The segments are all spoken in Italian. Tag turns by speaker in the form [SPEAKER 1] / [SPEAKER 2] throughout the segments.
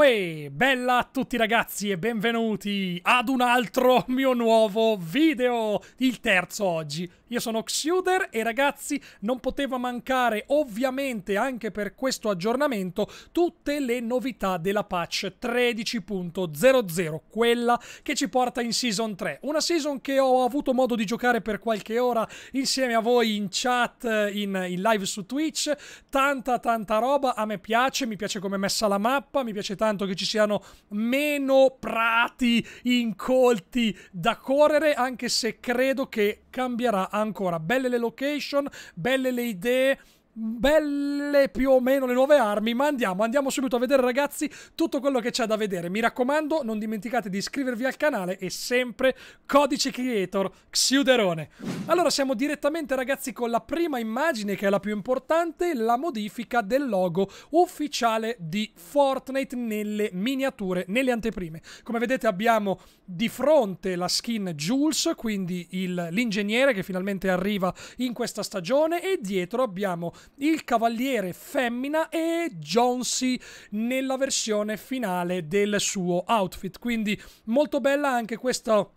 [SPEAKER 1] Uè, bella a tutti ragazzi e benvenuti ad un altro mio nuovo video, il terzo oggi. Io sono Xuder e ragazzi non poteva mancare ovviamente anche per questo aggiornamento tutte le novità della patch 13.00, quella che ci porta in Season 3. Una season che ho avuto modo di giocare per qualche ora insieme a voi in chat, in, in live su Twitch, tanta tanta roba, a me piace, mi piace come è messa la mappa, mi piace tanto tanto che ci siano meno prati incolti da correre, anche se credo che cambierà ancora. Belle le location, belle le idee, belle più o meno le nuove armi, ma andiamo, andiamo subito a vedere ragazzi tutto quello che c'è da vedere. Mi raccomando, non dimenticate di iscrivervi al canale e sempre codice creator Xiuderone. Allora siamo direttamente ragazzi con la prima immagine che è la più importante, la modifica del logo ufficiale di Fortnite nelle miniature, nelle anteprime. Come vedete abbiamo di fronte la skin Jules, quindi l'ingegnere che finalmente arriva in questa stagione e dietro abbiamo il cavaliere femmina e Jonesy nella versione finale del suo outfit. Quindi molto bella anche questa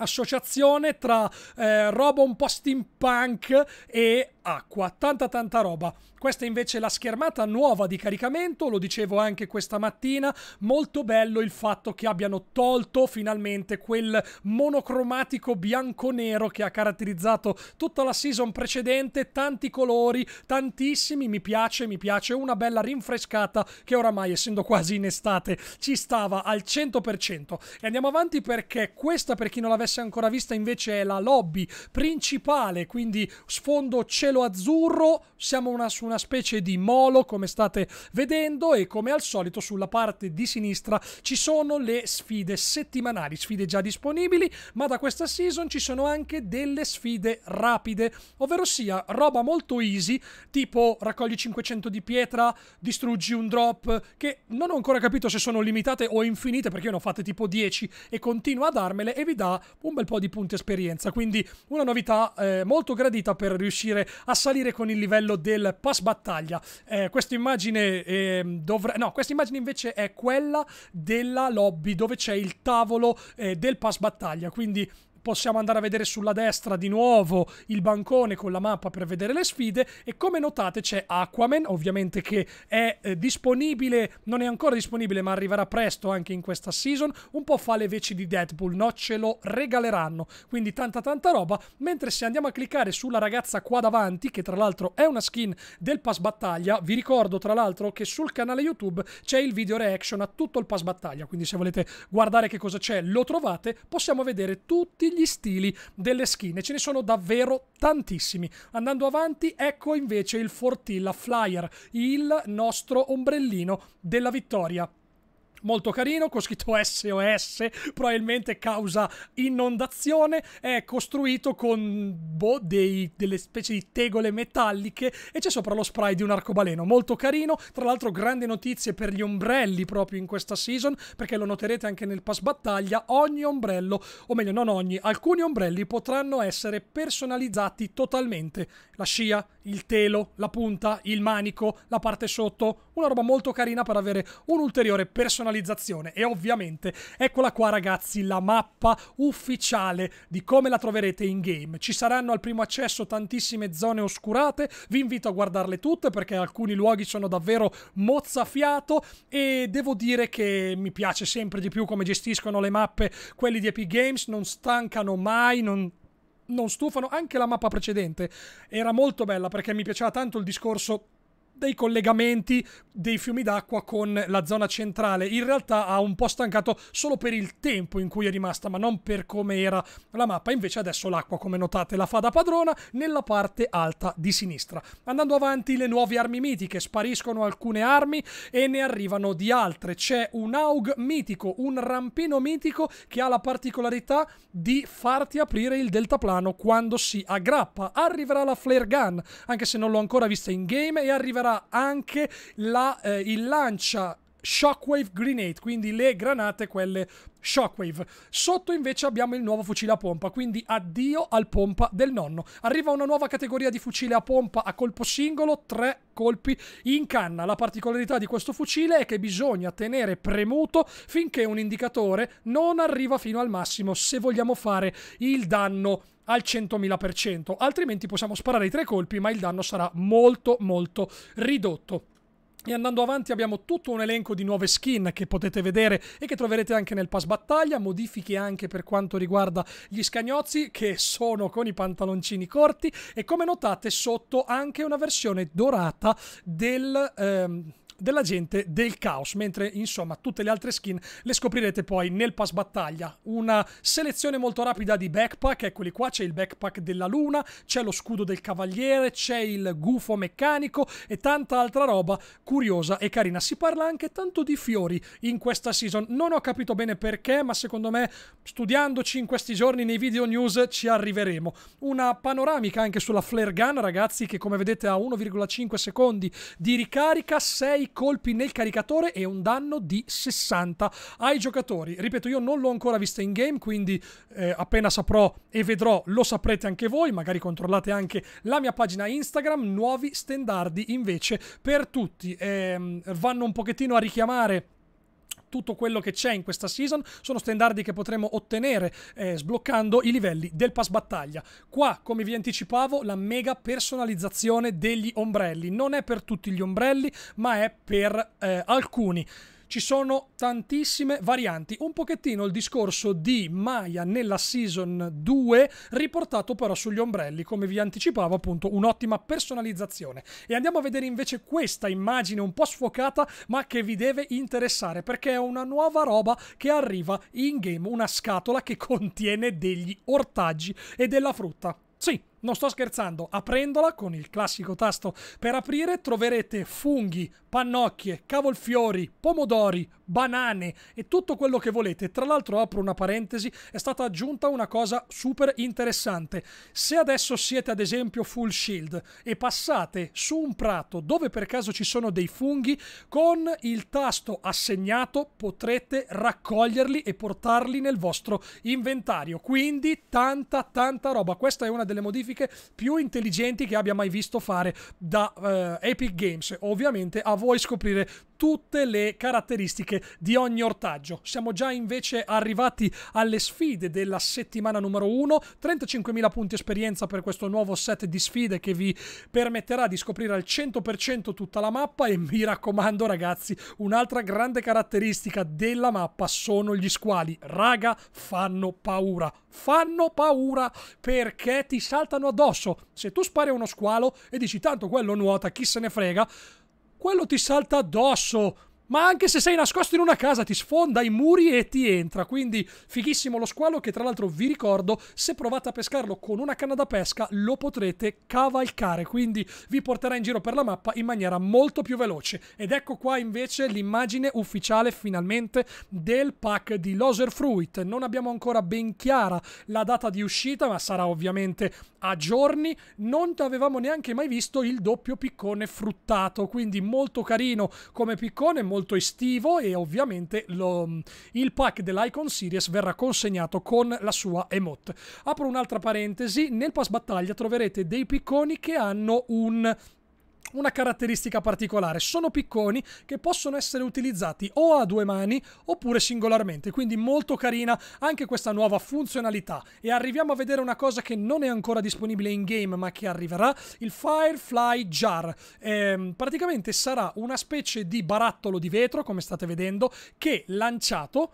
[SPEAKER 1] associazione tra eh, roba un po' steampunk e acqua, tanta tanta roba. Questa invece è la schermata nuova di caricamento, lo dicevo anche questa mattina, molto bello il fatto che abbiano tolto finalmente quel monocromatico bianco-nero che ha caratterizzato tutta la season precedente, tanti colori, tantissimi, mi piace, mi piace, una bella rinfrescata che oramai essendo quasi in estate ci stava al 100%. E andiamo avanti perché questa per chi non l'avesse ancora vista invece è la lobby principale, quindi sfondo cielo cielo azzurro, siamo una, su una specie di molo come state vedendo e come al solito sulla parte di sinistra ci sono le sfide settimanali, sfide già disponibili, ma da questa season ci sono anche delle sfide rapide, ovvero sia roba molto easy, tipo raccogli 500 di pietra, distruggi un drop, che non ho ancora capito se sono limitate o infinite perché io ne ho fatte tipo 10 e continuo a darmele e vi dà un bel po' di punti esperienza, quindi una novità eh, molto gradita per riuscire a a salire con il livello del pass battaglia. Eh, questa immagine eh, dovre... No, questa immagine invece è quella della lobby dove c'è il tavolo eh, del pass battaglia. Quindi possiamo andare a vedere sulla destra di nuovo il bancone con la mappa per vedere le sfide e come notate c'è Aquaman ovviamente che è eh, disponibile non è ancora disponibile ma arriverà presto anche in questa season un po' fa le veci di Deadpool no ce lo regaleranno quindi tanta tanta roba mentre se andiamo a cliccare sulla ragazza qua davanti che tra l'altro è una skin del pass battaglia vi ricordo tra l'altro che sul canale YouTube c'è il video reaction a tutto il pass battaglia quindi se volete guardare che cosa c'è lo trovate possiamo vedere tutti gli stili delle skin e ce ne sono davvero tantissimi. Andando avanti, ecco invece il Fortilla Flyer, il nostro ombrellino della vittoria. Molto carino, con scritto SOS, probabilmente causa inondazione, è costruito con boh, dei, delle specie di tegole metalliche e c'è sopra lo spray di un arcobaleno, molto carino, tra l'altro grandi notizie per gli ombrelli proprio in questa season, perché lo noterete anche nel pass battaglia, ogni ombrello, o meglio non ogni, alcuni ombrelli potranno essere personalizzati totalmente, la scia, il telo, la punta, il manico, la parte sotto, una roba molto carina per avere un'ulteriore personalizzazione personalizzazione e ovviamente eccola qua ragazzi la mappa ufficiale di come la troverete in game. Ci saranno al primo accesso tantissime zone oscurate, vi invito a guardarle tutte perché alcuni luoghi sono davvero mozzafiato e devo dire che mi piace sempre di più come gestiscono le mappe quelli di Epic Games, non stancano mai, non non stufano. Anche la mappa precedente era molto bella perché mi piaceva tanto il discorso dei collegamenti dei fiumi d'acqua con la zona centrale. In realtà ha un po' stancato solo per il tempo in cui è rimasta, ma non per come era la mappa. Invece adesso l'acqua, come notate, la fa da padrona nella parte alta di sinistra. Andando avanti, le nuove armi mitiche. Spariscono alcune armi e ne arrivano di altre. C'è un AUG mitico, un rampino mitico che ha la particolarità di farti aprire il deltaplano quando si aggrappa. Arriverà la flare gun, anche se non l'ho ancora vista in game, e arriverà sarà anche la, eh, il lancia Shockwave Grenade, quindi le granate quelle Shockwave. Sotto invece abbiamo il nuovo fucile a pompa, quindi addio al pompa del nonno. Arriva una nuova categoria di fucile a pompa a colpo singolo, tre colpi in canna. La particolarità di questo fucile è che bisogna tenere premuto finché un indicatore non arriva fino al massimo se vogliamo fare il danno al 100.000%, altrimenti possiamo sparare i tre colpi ma il danno sarà molto molto ridotto. E andando avanti abbiamo tutto un elenco di nuove skin che potete vedere e che troverete anche nel pass battaglia, modifiche anche per quanto riguarda gli scagnozzi che sono con i pantaloncini corti e come notate sotto anche una versione dorata del... Ehm, della gente del caos, mentre insomma tutte le altre skin le scoprirete poi nel pass battaglia. Una selezione molto rapida di backpack, eccoli qua, c'è il backpack della luna, c'è lo scudo del cavaliere, c'è il gufo meccanico e tanta altra roba curiosa e carina. Si parla anche tanto di fiori in questa season, non ho capito bene perché, ma secondo me studiandoci in questi giorni nei video news ci arriveremo. Una panoramica anche sulla flare gun, ragazzi, che come vedete ha 1,5 secondi di ricarica, 6 colpi nel caricatore e un danno di 60 ai giocatori. Ripeto, io non l'ho ancora vista in game, quindi eh, appena saprò e vedrò lo saprete anche voi, magari controllate anche la mia pagina Instagram, nuovi standardi invece per tutti. Eh, vanno un pochettino a richiamare tutto quello che c'è in questa season sono standard che potremo ottenere eh, sbloccando i livelli del pass battaglia. Qua, come vi anticipavo, la mega personalizzazione degli ombrelli. Non è per tutti gli ombrelli, ma è per eh, alcuni ci sono tantissime varianti. Un pochettino il discorso di Maya nella Season 2, riportato però sugli ombrelli, come vi anticipavo appunto un'ottima personalizzazione. E andiamo a vedere invece questa immagine un po' sfocata, ma che vi deve interessare, perché è una nuova roba che arriva in game, una scatola che contiene degli ortaggi e della frutta. Sì, non sto scherzando, aprendola con il classico tasto per aprire troverete funghi, pannocchie, cavolfiori, pomodori, banane e tutto quello che volete. Tra l'altro apro una parentesi, è stata aggiunta una cosa super interessante. Se adesso siete ad esempio full shield e passate su un prato dove per caso ci sono dei funghi, con il tasto assegnato potrete raccoglierli e portarli nel vostro inventario. Quindi tanta tanta roba. Questa è una delle modifiche classifiche più intelligenti che abbia mai visto fare da eh, Epic Games. Ovviamente a voi scoprire tutte le caratteristiche di ogni ortaggio. Siamo già invece arrivati alle sfide della settimana numero 1, 35.000 punti esperienza per questo nuovo set di sfide che vi permetterà di scoprire al 100% tutta la mappa e mi raccomando ragazzi, un'altra grande caratteristica della mappa sono gli squali. Raga, fanno paura fanno paura perché ti saltano addosso. Se tu spari a uno squalo e dici tanto quello nuota, chi se ne frega, quello ti salta addosso ma anche se sei nascosto in una casa ti sfonda i muri e ti entra. Quindi fighissimo lo squalo che tra l'altro vi ricordo, se provate a pescarlo con una canna da pesca lo potrete cavalcare, quindi vi porterà in giro per la mappa in maniera molto più veloce. Ed ecco qua invece l'immagine ufficiale finalmente del pack di Loser Fruit. Non abbiamo ancora ben chiara la data di uscita, ma sarà ovviamente a giorni. Non avevamo neanche mai visto il doppio piccone fruttato, quindi molto carino come piccone, molto molto estivo e ovviamente lo, mm, il pack dell'Icon Series verrà consegnato con la sua emote. Apro un'altra parentesi, nel pass battaglia troverete dei picconi che hanno un una caratteristica particolare. Sono picconi che possono essere utilizzati o a due mani oppure singolarmente, quindi molto carina anche questa nuova funzionalità. E arriviamo a vedere una cosa che non è ancora disponibile in game ma che arriverà, il Firefly Jar. Eh, praticamente sarà una specie di barattolo di vetro, come state vedendo, che lanciato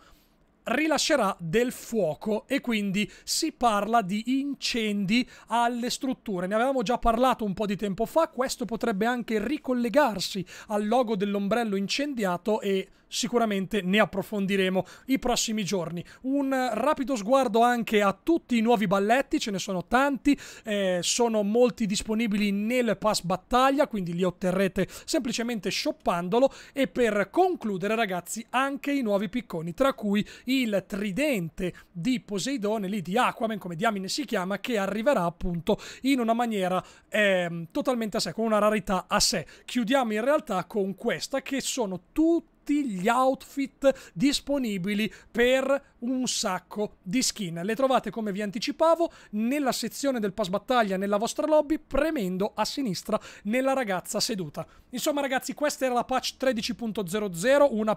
[SPEAKER 1] rilascerà del fuoco e quindi si parla di incendi alle strutture. Ne avevamo già parlato un po' di tempo fa, questo potrebbe anche ricollegarsi al logo dell'ombrello incendiato e sicuramente ne approfondiremo i prossimi giorni. Un rapido sguardo anche a tutti i nuovi balletti, ce ne sono tanti, eh, sono molti disponibili nel pass battaglia, quindi li otterrete semplicemente shoppandolo e per concludere ragazzi anche i nuovi picconi, tra cui i il tridente di Poseidone, lì di Aquaman, come diamine si chiama, che arriverà appunto in una maniera eh, totalmente a sé, con una rarità a sé. Chiudiamo in realtà con questa, che sono tutte tutti gli outfit disponibili per un sacco di skin. Le trovate come vi anticipavo nella sezione del pass battaglia nella vostra lobby premendo a sinistra nella ragazza seduta. Insomma ragazzi questa era la patch 13.00 una, una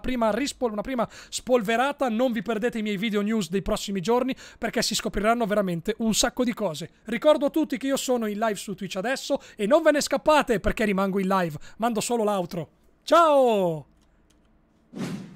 [SPEAKER 1] prima, spolverata non vi perdete i miei video news dei prossimi giorni perché si scopriranno veramente un sacco di cose. Ricordo a tutti che io sono in live su Twitch adesso e non ve ne scappate perché rimango in live, mando solo l'outro. Ciao! you